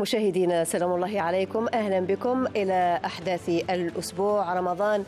مشاهدينا سلام الله عليكم أهلا بكم إلى أحداث الأسبوع رمضان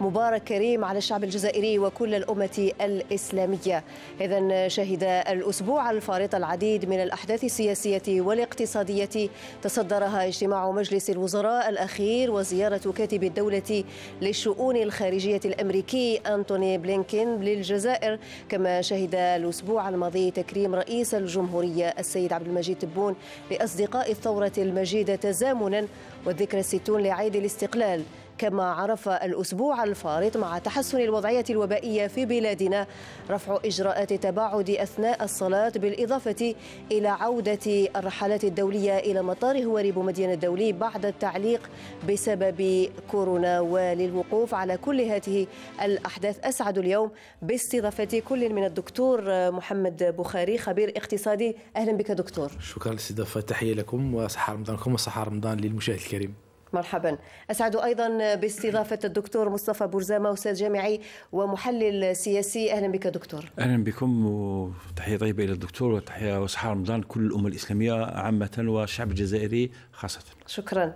مبارك كريم على الشعب الجزائري وكل الأمة الإسلامية إذا شهد الأسبوع الفارط العديد من الأحداث السياسية والاقتصادية تصدرها اجتماع مجلس الوزراء الأخير وزيارة كاتب الدولة للشؤون الخارجية الأمريكي أنتوني بلينكين للجزائر كما شهد الأسبوع الماضي تكريم رئيس الجمهورية السيد عبد المجيد تبون لأصدقاء الثورة المجيدة تزامنا والذكرى الستون لعيد الاستقلال كما عرف الأسبوع الفارط مع تحسن الوضعية الوبائية في بلادنا رفع إجراءات التباعد أثناء الصلاة بالإضافة إلى عودة الرحلات الدولية إلى مطار هواري بومدين الدولي بعد التعليق بسبب كورونا وللوقوف على كل هذه الأحداث أسعد اليوم باستضافة كل من الدكتور محمد بخاري خبير اقتصادي أهلا بك دكتور شكرا للاستضافة تحية لكم وصحة رمضانكم وصحة رمضان للمشاهد الكريم مرحبا أسعد أيضا باستضافة الدكتور مصطفى بورزامة أستاذ جامعي ومحلل سياسي أهلا بك دكتور أهلا بكم وتحية طيبة إلى الدكتور وتحية وصحة رمضان كل الأمة الإسلامية عامة والشعب الجزائري خاصة شكرا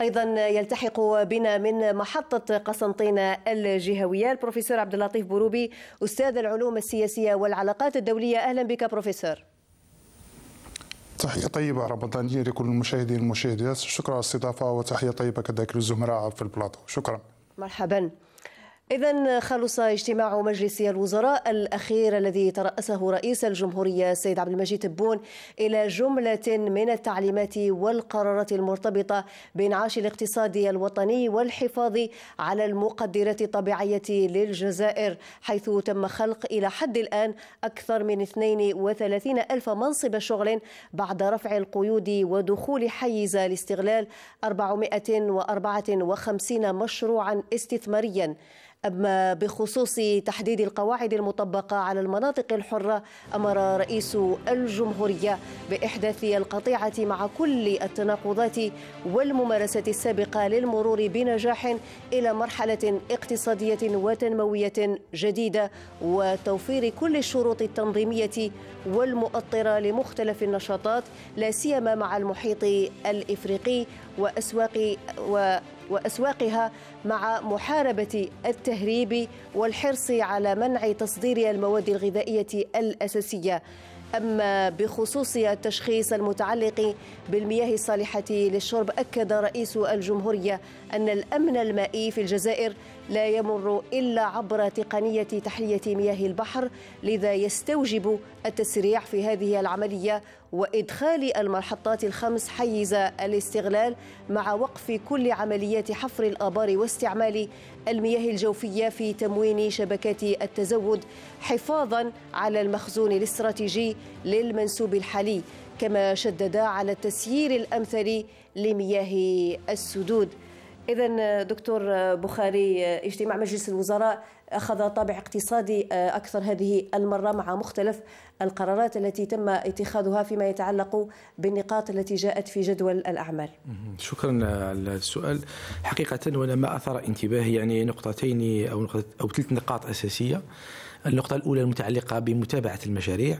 ايضا يلتحق بنا من محطه قسنطينه الجهويه البروفيسور عبد اللطيف بروبي استاذ العلوم السياسيه والعلاقات الدوليه اهلا بك بروفيسور تحية طيبة رمضانية لكل المشاهدين والمشاهدات شكرا على الاستضافة وتحية طيبة كذلك للزمراء في البلاطو شكرا مرحبا إذا خلص اجتماع مجلس الوزراء الأخير الذي ترأسه رئيس الجمهورية السيد عبد المجيد تبون إلى جملة من التعليمات والقرارات المرتبطة بإنعاش الاقتصاد الوطني والحفاظ على المقدرات الطبيعية للجزائر حيث تم خلق إلى حد الآن أكثر من 32 ألف منصب شغل بعد رفع القيود ودخول حيز الاستغلال 454 مشروعا استثماريا أما بخصوص تحديد القواعد المطبقة على المناطق الحرة أمر رئيس الجمهورية بإحداث القطيعة مع كل التناقضات والممارسات السابقة للمرور بنجاح إلى مرحلة اقتصادية وتنموية جديدة وتوفير كل الشروط التنظيمية والمؤطرة لمختلف النشاطات لا سيما مع المحيط الإفريقي وأسواق و وأسواقها مع محاربة التهريب والحرص على منع تصدير المواد الغذائية الأساسية أما بخصوص التشخيص المتعلق بالمياه الصالحة للشرب أكد رئيس الجمهورية أن الأمن المائي في الجزائر لا يمر إلا عبر تقنية تحلية مياه البحر لذا يستوجب التسريع في هذه العملية وإدخال المحطات الخمس حيز الاستغلال مع وقف كل عمليات حفر الآبار واستعمال المياه الجوفية في تموين شبكات التزود حفاظا على المخزون الاستراتيجي للمنسوب الحالي كما شدد على التسيير الأمثل لمياه السدود إذا دكتور بخاري اجتماع مجلس الوزراء أخذ طابع اقتصادي آه، أكثر هذه المرة مع مختلف القرارات التي تم اتخاذها فيما يتعلق بالنقاط التي جاءت في جدول الأعمال شكرا على السؤال حقيقة وأنا ما أثر انتباهي يعني نقطتين أو, نقطة أو ثلاث نقاط أساسية النقطة الأولى المتعلقة بمتابعة المشاريع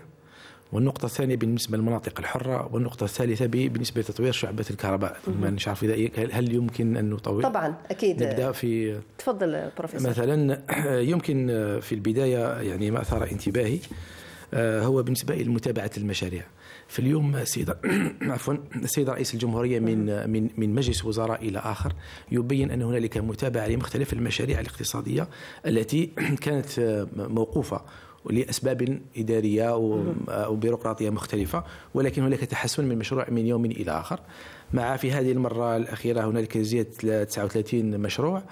والنقطة الثانية بالنسبة للمناطق الحرة والنقطة الثالثة بالنسبة لتطوير شعبة الكهرباء ما مش عارف إذا إيه، هل يمكن أن نطور طبعا أكيد نبدأ في تفضل بروفيسور مثلا يمكن في البداية يعني ما أثار انتباهي آه، هو بالنسبة لمتابعة المشاريع في اليوم سيد عفوا السيد رئيس الجمهورية من من من مجلس وزراء إلى آخر يبين أن هنالك متابعة لمختلف المشاريع الاقتصادية التي كانت موقوفة لاسباب اداريه وبيروقراطيه مختلفه ولكن هناك تحسن من مشروع من يوم الى اخر مع في هذه المره الاخيره هنالك زياده 39 مشروع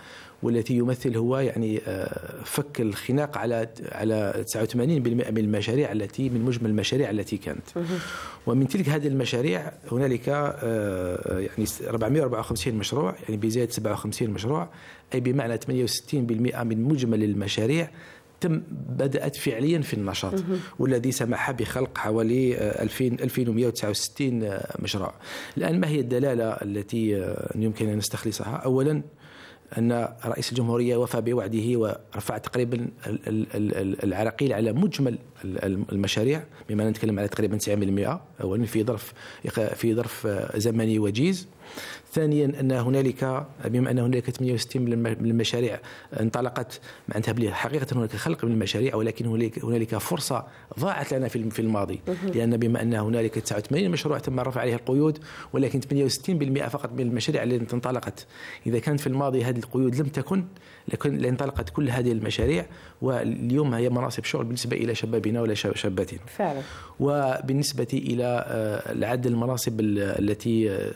والتي يمثل هو يعني آه، فك الخناق على على 89% من المشاريع التي من مجمل المشاريع التي كانت ومن تلك هذه المشاريع هنالك آه، يعني 454 مشروع يعني بزياده 57 مشروع اي بمعنى 68% من مجمل المشاريع تم بدات فعليا في النشاط والذي سمح بخلق حوالي 2000 آه، 2169 آه، مشروع الان ما هي الدلاله التي آه، يمكن ان نستخلصها اولا ان رئيس الجمهوريه وفى بوعده ورفع تقريبا العراقيل على مجمل المشاريع بما نتكلم على تقريبا 90% اولا في ظرف في ظرف آه، زمني وجيز ثانيا ان هنالك بما ان هنالك 68 من المشاريع انطلقت معناتها بلي حقيقه هناك خلق من المشاريع ولكن هنالك فرصه ضاعت لنا في الماضي لان بما ان هنالك 89 مشروع تم رفع عليه القيود ولكن 68% فقط من المشاريع التي انطلقت اذا كانت في الماضي هذه القيود لم تكن لكن لانطلقت كل هذه المشاريع واليوم هي مناصب شغل بالنسبه الى شبابنا شابين ولا شابتين فعلا وبالنسبة إلى آه، عدد المناصب التي آه،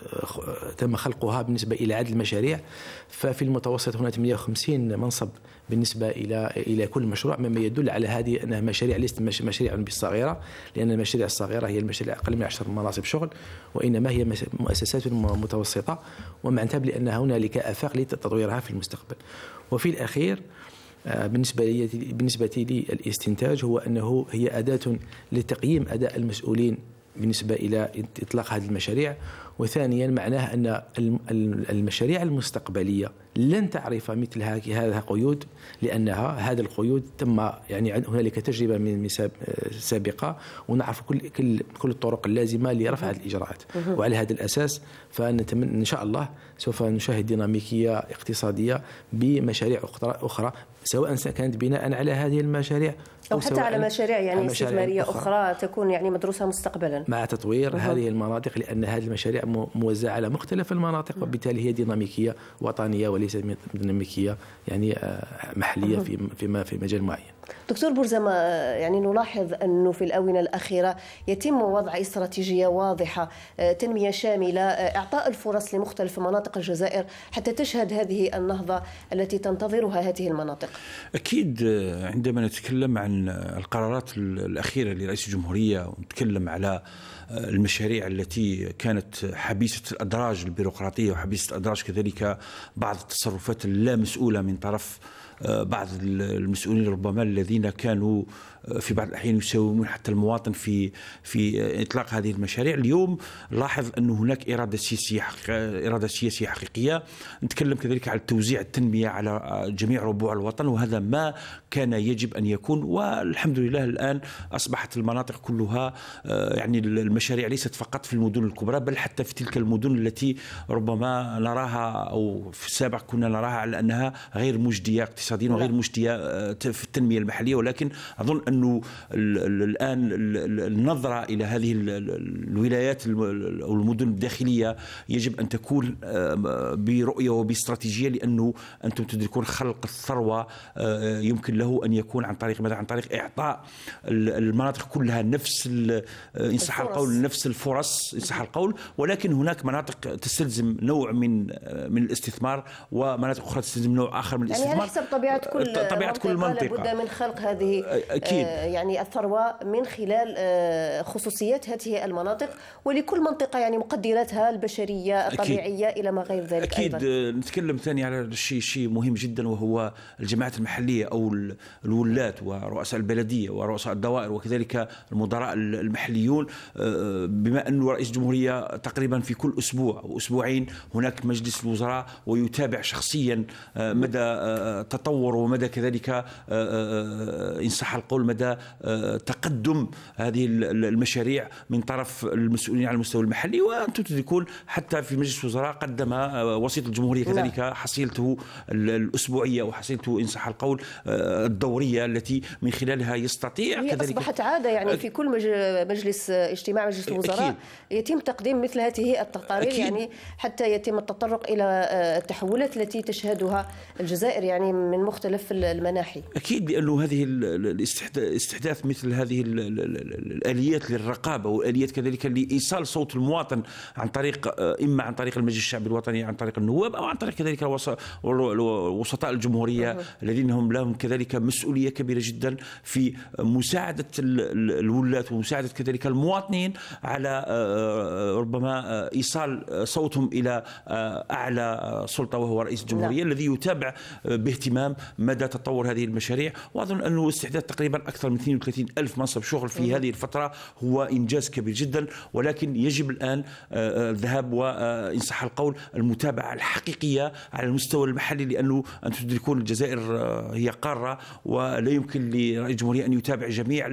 تم خلقها بالنسبة إلى عدد المشاريع ففي المتوسط هنا 850 منصب بالنسبة إلى إلى كل مشروع مما يدل على هذه أنها مشاريع ليست مشاريع بالصغيرة لأن المشاريع الصغيرة هي المشاريع أقل من 10 مناصب شغل وإنما هي مؤسسات متوسطة ومعنتها بأن هنالك آفاق لتطويرها في المستقبل وفي الأخير آه، بالنسبة لي بالنسبة لي الاستنتاج هو أنه هي أداة لتقييم أداء المسؤولين بالنسبة إلى إطلاق هذه المشاريع وثانيا معناه أن المشاريع المستقبلية لن تعرف مثل هذه قيود لأنها هذه القيود تم يعني هنالك تجربة من سابقة ونعرف كل كل كل الطرق اللازمة لرفع الإجراءات وعلى هذا الأساس فنتمنى إن شاء الله سوف نشاهد ديناميكية اقتصادية بمشاريع أخرى سواء كانت بناء على هذه المشاريع أو, أو حتى على مشاريع يعني استثمارية أخرى, أخرى تكون يعني مدروسة مستقبلا مع تطوير مهم. هذه المناطق لأن هذه المشاريع موزعة على مختلف المناطق وبالتالي هي ديناميكية وطنية وليست ديناميكية يعني آه، محلية مه. في في مجال معين دكتور بورزة ما يعني نلاحظ أنه في الآونة الأخيرة يتم وضع استراتيجية واضحة آه، تنمية شاملة آه، إعطاء الفرص لمختلف مناطق الجزائر حتى تشهد هذه النهضة التي تنتظرها هذه المناطق أكيد آه، عندما نتكلم عن القرارات الأخيرة لرئيس الجمهورية ونتكلم على المشاريع التي كانت حبيسة الأدراج البيروقراطية وحبيسة الأدراج كذلك بعض التصرفات اللامسؤوله من طرف آه، بعض المسؤولين ربما الذين كانوا آه، في بعض الاحيان يساومون حتى المواطن في في آه، اطلاق هذه المشاريع اليوم لاحظ ان هناك اراده سياسيه اراده سياسيه حقيقيه نتكلم كذلك على توزيع التنميه على جميع ربوع الوطن وهذا ما كان يجب ان يكون والحمد لله الان اصبحت المناطق كلها يعني المشاريع ليست فقط في المدن الكبرى بل حتى في تلك المدن التي ربما نراها او في السابق كنا نراها على انها غير مجديه اقتصاديين وغير مجديه آه، في التنميه المحليه ولكن اظن انه الان النظره الى هذه الولايات او المدن الداخليه يجب ان تكون برؤيه وباستراتيجيه لانه انتم تدركون خلق الثروه آه، يمكن له ان يكون عن طريق ماذا عن طريق اعطاء المناطق كلها نفس آه، ان صح القول نفس الفرص ان صح القول ولكن هناك مناطق تستلزم نوع من من الاستثمار ومناطق اخرى تستلزم نوع اخر من يعني الاستثمار يعني طبيعه كل طبيعه كل منطقه لابد من خلق هذه أكيد. آه، يعني الثروه من خلال آه، خصوصيات هذه المناطق ولكل منطقه يعني مقدراتها البشريه الطبيعيه أكيد. الى ما غير ذلك اكيد أيضاً. آه، نتكلم ثاني على شيء شيء مهم جدا وهو الجماعات المحليه او الولات ورؤساء البلديه ورؤساء الدوائر وكذلك المدراء المحليون بما انه رئيس الجمهوريه تقريبا في كل اسبوع او اسبوعين هناك مجلس الوزراء ويتابع شخصيا مدى تطور تطور ومدى كذلك آه، آه، آه، إن صح القول مدى تقدم هذه المشاريع من طرف المسؤولين على المستوى المحلي وأنتم تدركون حتى في مجلس الوزراء قدم وسيط الجمهورية كذلك حصيلته الأسبوعية وحصيلته إن صح القول الدورية التي من خلالها يستطيع هي كذلك أصبحت عادة يعني في كل مجلس اجتماع مجلس الوزراء أكيد. يتم تقديم مثل هذه التقارير يعني حتى يتم التطرق إلى التحولات التي تشهدها الجزائر يعني من من مختلف المناحي اكيد لانه هذه استحداث مثل هذه الاليات للرقابه واليات كذلك لايصال صوت المواطن عن طريق آه، اما عن طريق المجلس الشعبي الوطني عن طريق النواب او عن طريق كذلك وسطاء الجمهوريه الذين هم لهم كذلك مسؤوليه كبيره جدا في مساعده الولاة ومساعده كذلك المواطنين على آه، آه، ربما ايصال صوتهم الى اعلى سلطه وهو رئيس الجمهوريه نعم. الذي يتابع باهتمام امام مدى تطور هذه المشاريع واظن انه استعداد تقريبا اكثر من 32 الف منصب شغل في هذه الفتره هو انجاز كبير جدا ولكن يجب الان آه، آه، الذهاب وان صح القول المتابعه الحقيقيه على المستوى المحلي لانه ان تدركون الجزائر آه، هي قاره ولا يمكن لرئيس الجمهوريه ان يتابع جميع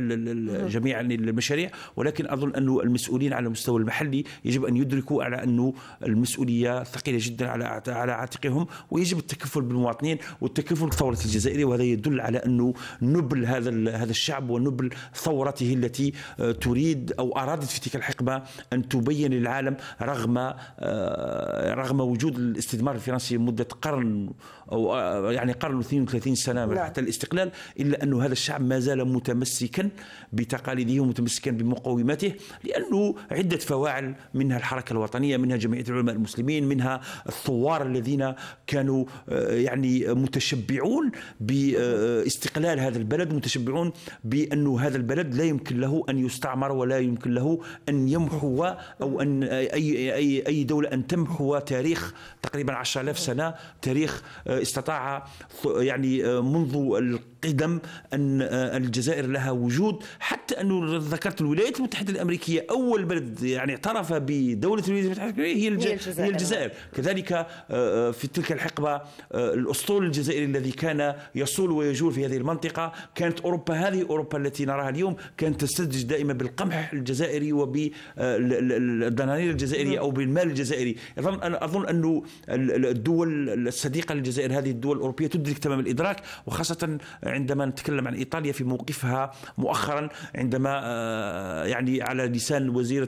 جميع المشاريع ولكن اظن انه المسؤولين على المستوى المحلي يجب ان يدركوا على انه المسؤوليه ثقيله جدا على على عاتقهم ويجب التكفل بالمواطنين والتكفل فلك ثورة الجزائري وهذا يدل على أنه نبل هذا هذا الشعب ونبل ثورته التي آه، تريد أو أرادت في تلك الحقبة أن تبين للعالم رغم آه، رغم وجود الاستثمار الفرنسي مدة قرن أو آه، يعني قرن 32 سنة من نعم. حتى الاستقلال إلا أن هذا الشعب ما زال متمسكا بتقاليده ومتمسكا بمقوماته لأنه عدة فواعل منها الحركة الوطنية منها جمعية العلماء المسلمين منها الثوار الذين كانوا يعني متشبعين متشبعون باستقلال آه، آه، هذا البلد متشبعون بأن هذا البلد لا يمكن له أن يستعمر ولا يمكن له أن يمحو أو أن أي, أي, أي دولة أن تمحو تاريخ تقريبا عشر ألاف سنة تاريخ آه، استطاع يعني منذ قدم أن آه، الجزائر لها وجود حتى أنه ذكرت الولايات المتحدة الأمريكية أول بلد يعني اعترف بدولة الولايات المتحدة الأمريكية هي, الج... هي الجزائر, هي الجزائر. كذلك آه، آه، في تلك الحقبة الأسطول الجزائري الذي كان يصول ويجول في هذه المنطقة كانت أوروبا هذه أوروبا التي نراها اليوم كانت تستدرج دائما بالقمح الجزائري وبالدنانير الجزائرية نعم. أو بالمال الجزائري أظن أظن أنه الدول الصديقة للجزائر هذه الدول الأوروبية تدرك تمام الإدراك وخاصة عندما نتكلم عن ايطاليا في موقفها مؤخرا عندما آه، يعني على لسان وزيره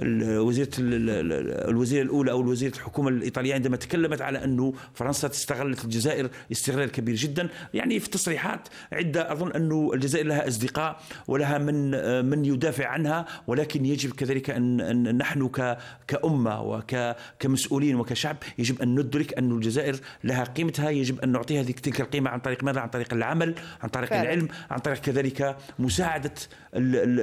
وزيره الوزيره الاولى او وزيره الحكومه الايطاليه عندما تكلمت على انه فرنسا استغلت الجزائر استغلال كبير جدا يعني في تصريحات عده اظن انه الجزائر لها اصدقاء ولها من آه، من يدافع عنها ولكن يجب كذلك ان نحن كامه وكمسؤولين وكشعب يجب ان ندرك ان الجزائر لها قيمتها يجب ان نعطيها تلك القيمه عن طريق ماذا عن طريق العمل عن طريق فعلا. العلم عن طريق كذلك مساعدة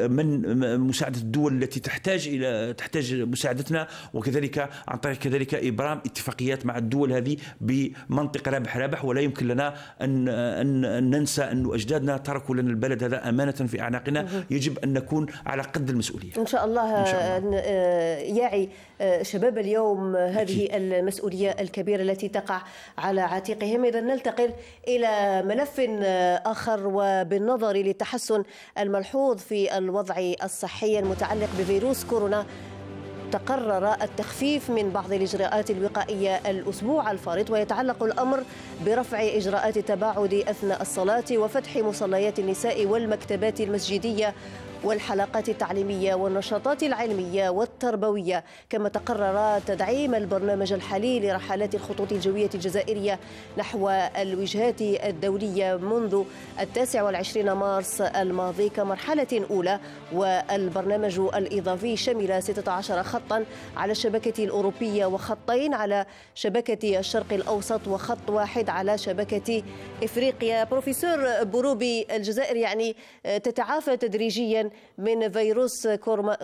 من مساعدة الدول التي تحتاج إلى تحتاج مساعدتنا وكذلك عن طريق كذلك إبرام اتفاقيات مع الدول هذه بمنطق رابح رابح ولا يمكن لنا أن أن ننسى أن أجدادنا تركوا لنا البلد هذا أمانة في أعناقنا يجب أن نكون على قد المسؤولية إن شاء الله, إن شاء الله. آه، آه، يعي آه، شباب اليوم هذه أكيد. المسؤولية الكبيرة التي تقع على عاتقهم إذا نلتقل إلى ملف آخر وبالنظر للتحسن الملحوظ في الوضع الصحي المتعلق بفيروس كورونا تقرر التخفيف من بعض الإجراءات الوقائية الأسبوع الفارط ويتعلق الأمر برفع إجراءات التباعد أثناء الصلاة وفتح مصليات النساء والمكتبات المسجدية والحلقات التعليمية والنشاطات العلمية والتربوية كما تقرر تدعيم البرنامج الحالي لرحلات الخطوط الجوية الجزائرية نحو الوجهات الدولية منذ التاسع والعشرين مارس الماضي كمرحلة أولى والبرنامج الإضافي شمل 16 خطا على الشبكة الأوروبية وخطين على شبكة الشرق الأوسط وخط واحد على شبكة إفريقيا بروفيسور بروبي الجزائر يعني تتعافى تدريجيا من فيروس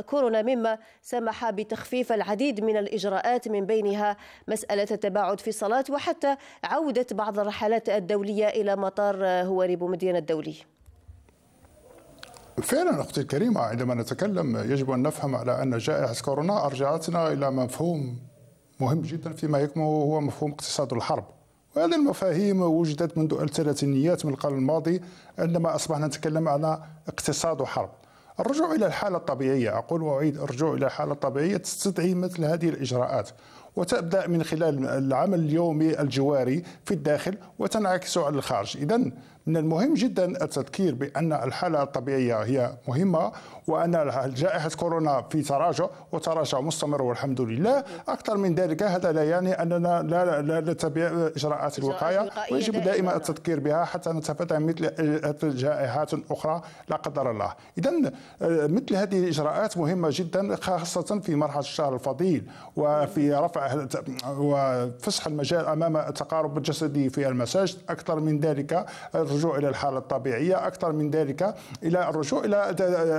كورونا مما سمح بتخفيف العديد من الإجراءات من بينها مسألة التباعد في الصلاة وحتى عودة بعض الرحلات الدولية إلى مطار هواري بومدين الدولي فعلا اختي الكريمه عندما نتكلم يجب ان نفهم على ان جائحه كورونا ارجعتنا الى مفهوم مهم جدا فيما يكمن هو مفهوم اقتصاد الحرب وهذه المفاهيم وجدت منذ الثلاثينيات من القرن الماضي عندما اصبحنا نتكلم على اقتصاد حرب الرجوع إلى الحالة الطبيعية أقول وأعيد الرجوع إلى الحالة الطبيعية تستدعي مثل هذه الإجراءات وتبدا من خلال العمل اليومي الجواري في الداخل وتنعكس على الخارج اذا من المهم جدا التذكير بأن الحالة الطبيعية هي مهمة وأن جائحة كورونا في تراجع وتراجع مستمر والحمد لله أكثر من ذلك هذا لا يعني أننا لا, لا نتبع إجراءات الوقاية ويجب دائما التذكير بها حتى نتفادى مثل جائحات أخرى لا قدر الله إذا مثل هذه الإجراءات مهمة جدا خاصة في مرحلة الشهر الفضيل وفي رفع وفسح المجال أمام التقارب الجسدي في المساجد أكثر من ذلك الرجوع إلى الحالة الطبيعية أكثر من ذلك إلى الرجوع إلى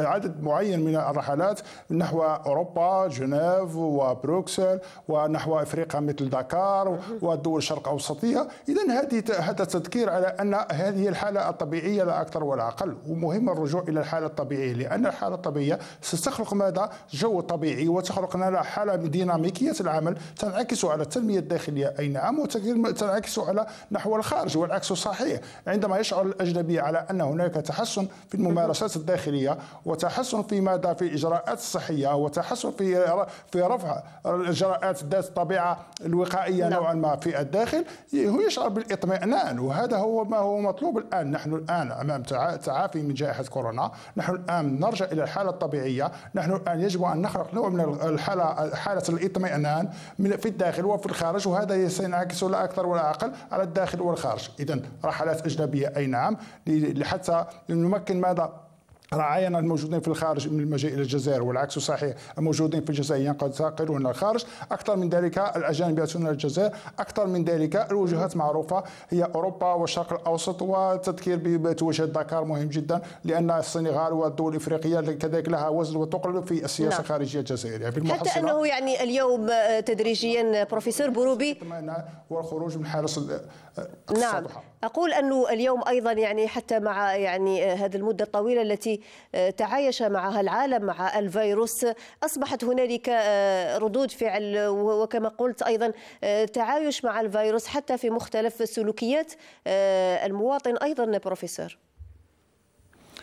عدد معين من الرحلات نحو أوروبا جنيف وبروكسل ونحو أفريقيا مثل داكار والدول الشرق أوسطية إذا هذه هذا التذكير على أن هذه الحالة الطبيعية لا أكثر ولا أقل ومهم الرجوع إلى الحالة الطبيعية لأن الحالة الطبيعية ستخلق ماذا؟ جو طبيعي وتخلق لنا حالة من ديناميكية العمل تنعكس على التنمية الداخلية أي نعم وتنعكس على نحو الخارج والعكس صحيح عندما يشعر الأجنبي على أن هناك تحسن في الممارسات الداخلية وتحسن في ماذا في الإجراءات الصحية وتحسن في في رفع الإجراءات ذات الطبيعة الوقائية نعم. نوعا ما في الداخل هو يشعر بالاطمئنان وهذا هو ما هو مطلوب الآن نحن الآن أمام تعافي من جائحة كورونا نحن الآن نرجع إلى الحالة الطبيعية نحن الآن يجب أن نخلق نوع من الحالة حالة الاطمئنان في الداخل وفي الخارج وهذا سينعكس لا أكثر ولا أقل على الداخل والخارج إذا رحلات أجنبية أي نعم لحتى نمكن ماذا رعاينا الموجودين في الخارج من المجيء الى الجزائر والعكس صحيح الموجودين في الجزائر ينتقلون يعني الى الخارج اكثر من ذلك الاجانب ياتون الى الجزائر اكثر من ذلك الوجهات معروفه هي اوروبا والشرق الاوسط والتذكير بتوجه دكار مهم جدا لان السنغال والدول الافريقيه كذلك لها وزن وثقل في السياسه نعم. الخارجيه الجزائريه في حتى انه يعني اليوم آه، تدريجيا آه، بروفيسور بروبي والخروج من حرس آه، نعم أقول أنه اليوم أيضا يعني حتى مع يعني آه، هذه المدة الطويلة التي آه، تعايش معها العالم مع الفيروس أصبحت هنالك آه، ردود فعل وكما قلت أيضا تعايش مع الفيروس حتى في مختلف سلوكيات المواطن أيضا بروفيسور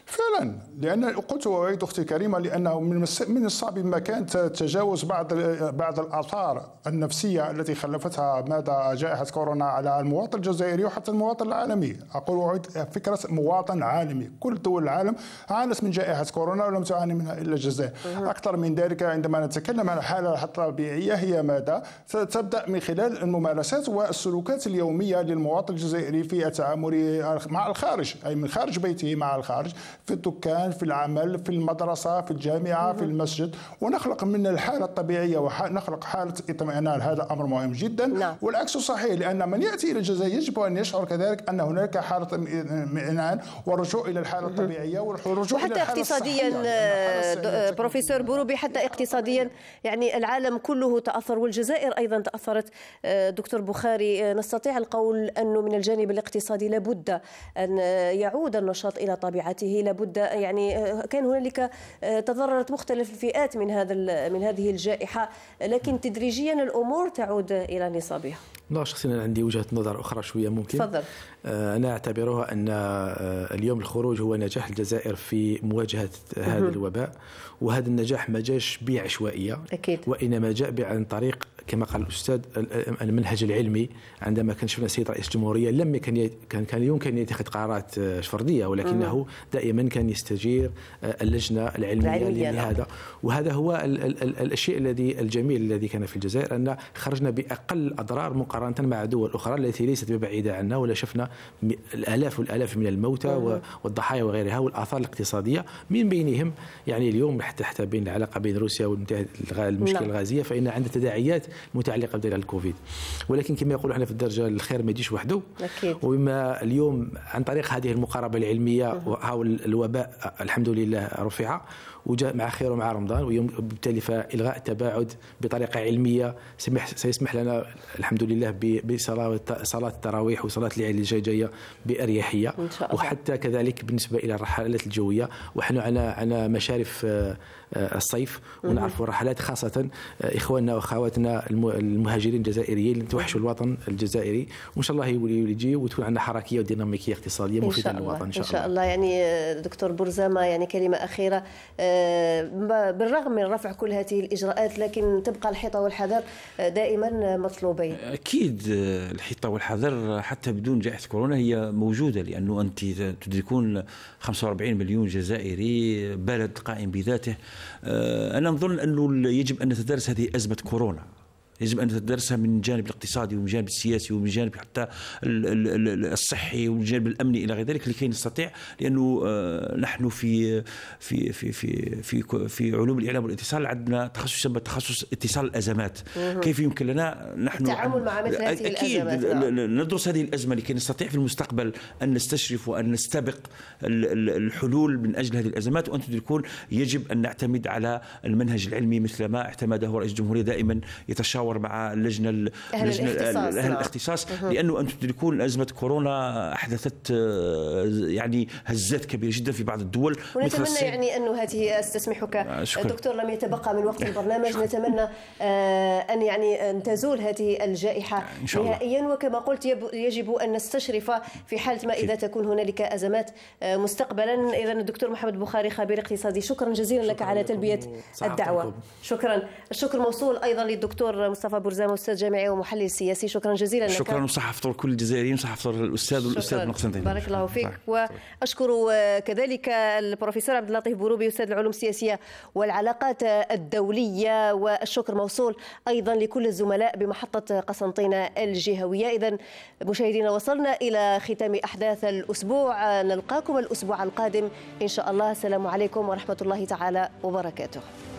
فعلا لان قلت واعيد اختي كريمه لانه من من الصعب مكان تجاوز بعض بعض الاثار النفسيه التي خلفتها ماذا جائحه كورونا على المواطن الجزائري وحتى المواطن العالمي اقول اعيد فكره مواطن عالمي كل دول العالم عانت من جائحه كورونا ولم تعاني منها الا الجزائر اكثر من ذلك عندما نتكلم عن الحاله الطبيعيه هي ماذا تبدا من خلال الممارسات والسلوكات اليوميه للمواطن الجزائري في تعامله مع الخارج اي من خارج بيته مع الخارج في الدكان في العمل في المدرسة في الجامعة في المسجد ونخلق من الحالة الطبيعية ونخلق حالة اطمئنان هذا أمر مهم جدا لا. نعم. والعكس صحيح لأن من يأتي إلى الجزائر يجب أن يشعر كذلك أن هناك حالة اطمئنان والرجوع إلى الحالة الطبيعية والرجوع حتى إلى الحالة اقتصاديا يعني آه، بروفيسور بوروبي حتى اقتصاديا يعني العالم كله تأثر والجزائر أيضا تأثرت آه، دكتور بخاري آه، نستطيع القول أنه من الجانب الاقتصادي لابد أن يعود النشاط إلى طبيعته لابد يعني آه، كان هنالك آه، تضررت مختلف الفئات من هذا من هذه الجائحه لكن تدريجيا الامور تعود الى نصابها. لا شخصيا عندي وجهه نظر اخرى شويه ممكن. تفضل. آه، انا اعتبرها ان آه، اليوم الخروج هو نجاح الجزائر في مواجهه هذا الوباء وهذا النجاح ما جاش بعشوائيه اكيد وانما جاء عن طريق كما قال الاستاذ المنهج العلمي عندما كان شفنا السيد رئيس الجمهوريه لم يكن كان كان يمكن يتخذ قرارات آه، فرديه ولكنه دائما كان يستجير اللجنه العلميه لهذا نعم. وهذا هو ال ال ال الشيء الذي الجميل الذي كان في الجزائر ان خرجنا باقل اضرار مقارنه مع دول اخرى التي ليست ببعيده عنا ولا شفنا الالاف والالاف من الموتى والضحايا وغيرها والاثار الاقتصاديه من بينهم يعني اليوم حتى حتى بين العلاقه بين روسيا والمشكله المشكله نعم. الغازيه فان عندها تداعيات متعلقه بدليل الكوفيد ولكن كما يقولوا احنا في الدرجه الخير ما يجيش وحده وبما اليوم عن طريق هذه المقاربه العلميه حول الوباء الحمد لله رفع وجاء مع خير ومع رمضان وبالتالي فالغاء التباعد بطريقه علميه سمح سيسمح لنا الحمد لله بصلاه التراويح وصلاه العيد الجايه جايه باريحيه إن شاء الله. وحتى كذلك بالنسبه الى الرحلات الجويه ونحن على على مشارف آه، آه، الصيف ونعرف الرحلات خاصه آه، اخواننا واخواتنا المهاجرين الجزائريين اللي توحشوا الوطن الجزائري وان شاء الله يولي يجي وتكون عندنا حركيه وديناميكيه اقتصاديه مفيده للوطن ان شاء الله ان شاء الله يعني دكتور برزامه يعني كلمه اخيره بالرغم من رفع كل هذه الإجراءات لكن تبقى الحيطة والحذر دائما مطلوبين أكيد آه، الحيطة والحذر حتى بدون جائحة كورونا هي موجودة لأنه أنت تدركون 45 مليون جزائري بلد قائم بذاته آه، أنا أظن أنه يجب أن نتدارس هذه أزمة كورونا يجب ان تدرسها من الجانب الاقتصادي ومن الجانب السياسي ومن الجانب حتى الصحي ومن الجانب الامني الى غير ذلك لكي نستطيع لانه آه، نحن في في في في في, في علوم الاعلام والاتصال عندنا تخصص يسمى تخصص اتصال الازمات كيف يمكن لنا نحن التعامل مع مثل هذه اكيد نعم. ندرس هذه الازمه لكي نستطيع في المستقبل ان نستشرف وان نستبق الحلول من اجل هذه الازمات وانتم تدركون يجب ان نعتمد على المنهج العلمي مثل ما اعتمده رئيس الجمهوريه دائما يتشاور نتشاور مع اللجنه أهل اللجنه الاختصاص, أهل آه. الاختصاص لانه انتم تدركون ازمه كورونا احدثت آه، يعني هزات كبيره جدا في بعض الدول ونتمنى يعني انه هذه استسمحك آه، شكرا. دكتور لم يتبقى من وقت البرنامج شكرا. نتمنى ان يعني ان تزول هذه الجائحه نهائيا وكما قلت يجب ان نستشرف في حاله ما اذا تكون هنالك ازمات مستقبلا اذا الدكتور محمد بخاري خبير اقتصادي شكرا جزيلا شكرا لك على تلبيه الدعوه شكرا الشكر موصول ايضا للدكتور مصطفى برزام استاذ جامعي ومحلل سياسي شكرا جزيلا لك شكرا وصحة فطور كل الجزائريين وصحة فطور الاستاذ والاستاذ من قسنطينة بارك الله فيك نعم. واشكر كذلك البروفيسور عبد اللطيف بوروبي استاذ العلوم السياسية والعلاقات الدولية والشكر موصول ايضا لكل الزملاء بمحطة قسنطينة الجهوية اذا مشاهدينا وصلنا الى ختام احداث الاسبوع نلقاكم الاسبوع القادم ان شاء الله السلام عليكم ورحمة الله تعالى وبركاته